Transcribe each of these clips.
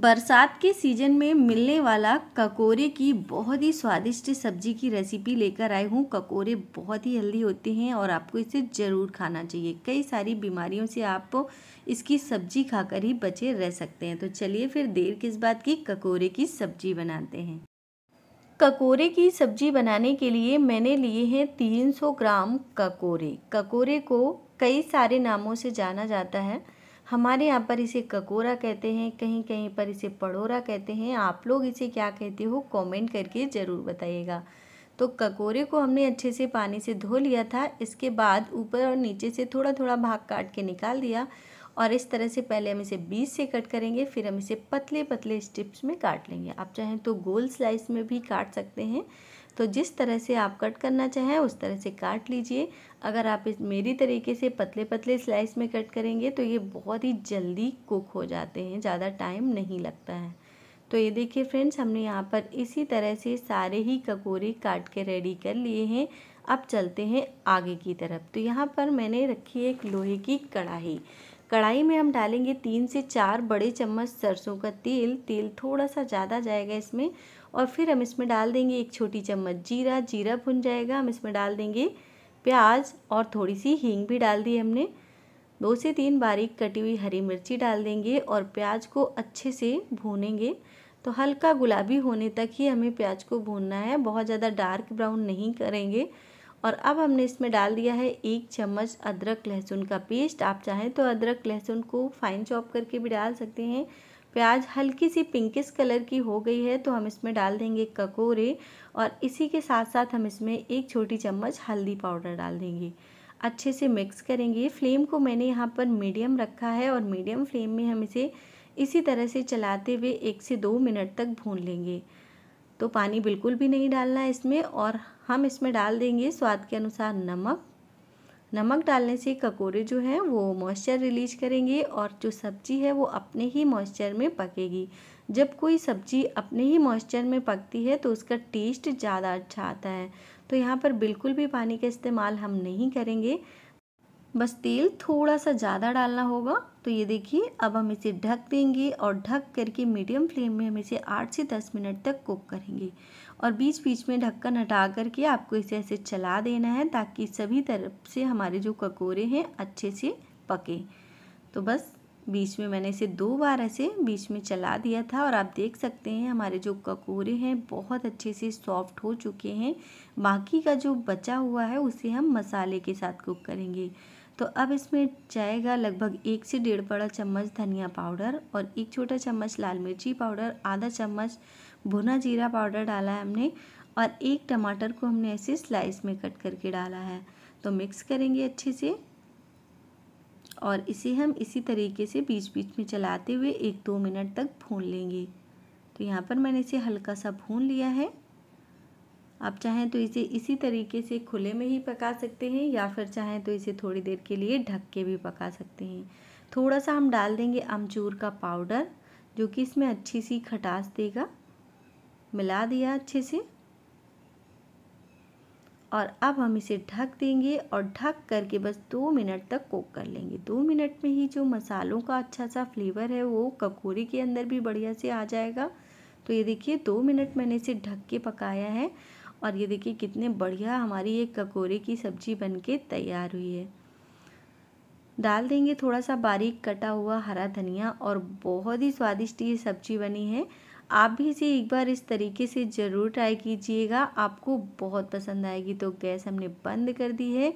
बरसात के सीज़न में मिलने वाला ककोरे की बहुत ही स्वादिष्ट सब्जी की रेसिपी लेकर आई हूँ ककोरे बहुत ही हेल्दी होते हैं और आपको इसे ज़रूर खाना चाहिए कई सारी बीमारियों से आप इसकी सब्जी खाकर ही बचे रह सकते हैं तो चलिए फिर देर किस बात की ककोरे की सब्जी बनाते हैं ककोरे की सब्जी बनाने के लिए मैंने लिए हैं 300 ग्राम ककोरे ककोरे को कई सारे नामों से जाना जाता है हमारे यहाँ पर इसे ककोरा कहते हैं कहीं कहीं पर इसे पड़ोरा कहते हैं आप लोग इसे क्या कहते हो कमेंट करके ज़रूर बताइएगा तो ककोरे को हमने अच्छे से पानी से धो लिया था इसके बाद ऊपर और नीचे से थोड़ा थोड़ा भाग काट के निकाल दिया और इस तरह से पहले हम इसे बीस से कट करेंगे फिर हम इसे पतले पतले स्ट्रिप्स में काट लेंगे आप चाहें तो गोल स्लाइस में भी काट सकते हैं तो जिस तरह से आप कट करना चाहें उस तरह से काट लीजिए अगर आप इस मेरी तरीके से पतले पतले स्लाइस में कट करेंगे तो ये बहुत ही जल्दी कुक हो जाते हैं ज़्यादा टाइम नहीं लगता है तो ये देखिए फ्रेंड्स हमने यहाँ पर इसी तरह से सारे ही ककोरे काट के रेडी कर लिए हैं अब चलते हैं आगे की तरफ तो यहाँ पर मैंने रखी है एक लोहे की कढ़ाई कढ़ाई में हम डालेंगे तीन से चार बड़े चम्मच सरसों का तेल तेल थोड़ा सा ज़्यादा जाएगा इसमें और फिर हम इसमें डाल देंगे एक छोटी चम्मच जीरा जीरा भुन जाएगा हम इसमें डाल देंगे प्याज और थोड़ी सी हींग भी डाल दी हमने दो से तीन बारीक कटी हुई हरी मिर्ची डाल देंगे और प्याज को अच्छे से भूनेंगे तो हल्का गुलाबी होने तक ही हमें प्याज को भूनना है बहुत ज़्यादा डार्क ब्राउन नहीं करेंगे और अब हमने इसमें डाल दिया है एक चम्मच अदरक लहसुन का पेस्ट आप चाहें तो अदरक लहसुन को फाइन चॉप करके भी डाल सकते हैं प्याज हल्की सी पिंकिस कलर की हो गई है तो हम इसमें डाल देंगे ककोरे और इसी के साथ साथ हम इसमें एक छोटी चम्मच हल्दी पाउडर डाल देंगे अच्छे से मिक्स करेंगे फ्लेम को मैंने यहाँ पर मीडियम रखा है और मीडियम फ्लेम में हम इसे इसी तरह से चलाते हुए एक से दो मिनट तक भून लेंगे तो पानी बिल्कुल भी नहीं डालना है इसमें और हम इसमें डाल देंगे स्वाद के अनुसार नमक नमक डालने से ककोड़े जो हैं वो मॉइस्चर रिलीज करेंगे और जो सब्ज़ी है वो अपने ही मॉइस्चर में पकेगी जब कोई सब्ज़ी अपने ही मॉइस्चर में पकती है तो उसका टेस्ट ज़्यादा अच्छा आता है तो यहाँ पर बिल्कुल भी पानी का इस्तेमाल हम नहीं करेंगे बस तेल थोड़ा सा ज़्यादा डालना होगा तो ये देखिए अब हम इसे ढक देंगे और ढक करके मीडियम फ्लेम में हम इसे आठ से दस मिनट तक कुक करेंगे और बीच बीच में ढक्कन हटा करके आपको इसे ऐसे चला देना है ताकि सभी तरफ से हमारे जो ककोरे हैं अच्छे से पके तो बस बीच में मैंने इसे दो बार ऐसे बीच में चला दिया था और आप देख सकते हैं हमारे जो ककोरे हैं बहुत अच्छे से सॉफ्ट हो चुके हैं बाकी का जो बचा हुआ है उसे हम मसाले के साथ कुक करेंगे तो अब इसमें जाएगा लगभग एक से डेढ़ बड़ा चम्मच धनिया पाउडर और एक छोटा चम्मच लाल मिर्ची पाउडर आधा चम्मच भुना जीरा पाउडर डाला है हमने और एक टमाटर को हमने ऐसे स्लाइस में कट करके डाला है तो मिक्स करेंगे अच्छे से और इसे हम इसी तरीके से बीच बीच में चलाते हुए एक दो मिनट तक भून लेंगे तो यहाँ पर मैंने इसे हल्का सा भून लिया है आप चाहें तो इसे इसी तरीके से खुले में ही पका सकते हैं या फिर चाहें तो इसे थोड़ी देर के लिए ढक के भी पका सकते हैं थोड़ा सा हम डाल देंगे अमचूर का पाउडर जो कि इसमें अच्छी सी खटास देगा मिला दिया अच्छे से और अब हम इसे ढक देंगे और ढक करके बस दो मिनट तक कुक कर लेंगे दो मिनट में ही जो मसालों का अच्छा सा फ्लेवर है वो ककोरी के अंदर भी बढ़िया से आ जाएगा तो ये देखिए दो मिनट मैंने इसे ढक के पकाया है और ये देखिए कितने बढ़िया हमारी ये ककोरे की सब्जी बनके तैयार हुई है डाल देंगे थोड़ा सा बारीक कटा हुआ हरा धनिया और बहुत ही स्वादिष्ट ये सब्जी बनी है आप भी इसे एक बार इस तरीके से ज़रूर ट्राई कीजिएगा आपको बहुत पसंद आएगी तो गैस हमने बंद कर दी है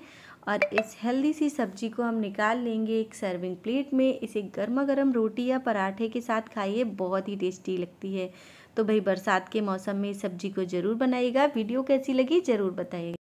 और इस हेल्दी सी सब्जी को हम निकाल लेंगे एक सर्विंग प्लेट में इसे गर्मा गर्म रोटी या पराठे के साथ खाइए बहुत ही टेस्टी लगती है तो भाई बरसात के मौसम में इस सब्जी को ज़रूर बनाइएगा वीडियो कैसी लगी ज़रूर बताइएगा